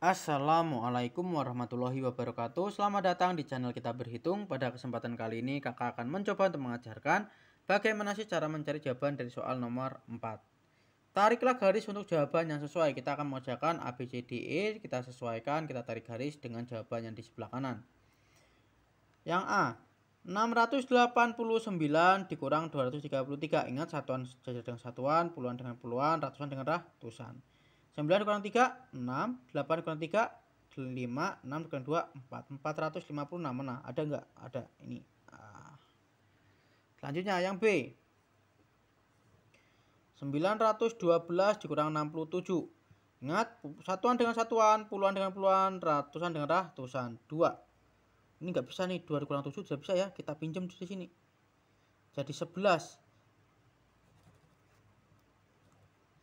Assalamualaikum warahmatullahi wabarakatuh Selamat datang di channel kita berhitung Pada kesempatan kali ini kakak akan mencoba untuk mengajarkan Bagaimana sih cara mencari jawaban dari soal nomor 4 Tariklah garis untuk jawaban yang sesuai Kita akan mengajarkan ABCDE Kita sesuaikan, kita tarik garis dengan jawaban yang di sebelah kanan Yang A 689 dikurang 233 Ingat satuan sejajar dengan satuan, puluhan dengan puluhan, ratusan dengan ratusan 9 kurang 3, 6. 8 kurang 3, 5. 6 kurang 2, 4. 456. Mana? Ada nggak? Ada. Ini. Ah. Selanjutnya yang B. 912 dikurang 67. Ingat, satuan dengan satuan, puluhan dengan puluhan, ratusan dengan ratusan. 2. Ini nggak bisa nih, 2 dikurang 7 tidak bisa ya. Kita pinjam di sini. Jadi 11.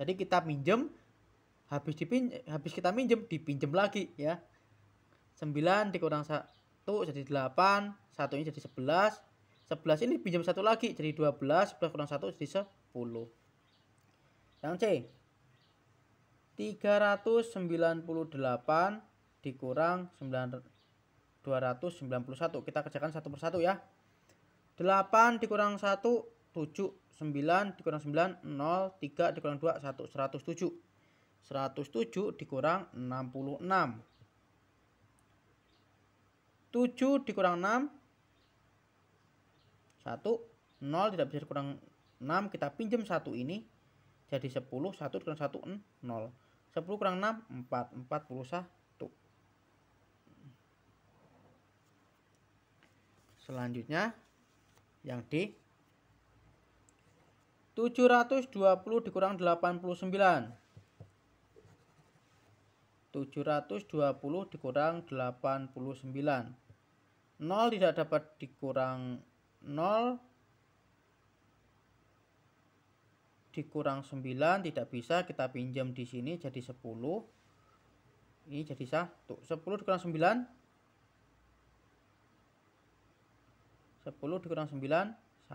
Jadi kita minjem habis dipin habis kita minjem dipinjem lagi ya. 9 dikurang 1 jadi 8, satunya jadi 11. 11 ini pinjam satu lagi jadi 12, 11 kurang 1 jadi 10. Yang C. 398 dikurang 9 291. Kita kerjakan satu persatu ya. 8 dikurang 1 7 9 dikurang 9 0 3 dikurang 2 1 107 107 dikurang 66 7 dikurang 6 1 0 tidak bisa dikurang 6 kita pinjam 1 ini jadi 10 1 dikurang 1 0 10 kurang 6 4 41 selanjutnya yang D 720 dikurang 89. 720 dikurang 89. 0 tidak dapat dikurang 0 dikurang 9 tidak bisa kita pinjam di sini jadi 10. Ini jadi 1. 10 dikurang 9 10 dikurang 9 1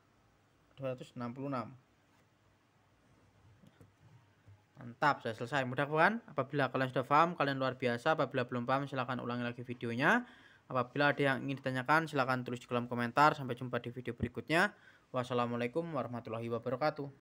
266 mantap sudah selesai mudah kan apabila kalian sudah paham kalian luar biasa apabila belum paham silahkan ulangi lagi videonya apabila ada yang ingin ditanyakan silahkan tulis di kolom komentar sampai jumpa di video berikutnya wassalamualaikum warahmatullahi wabarakatuh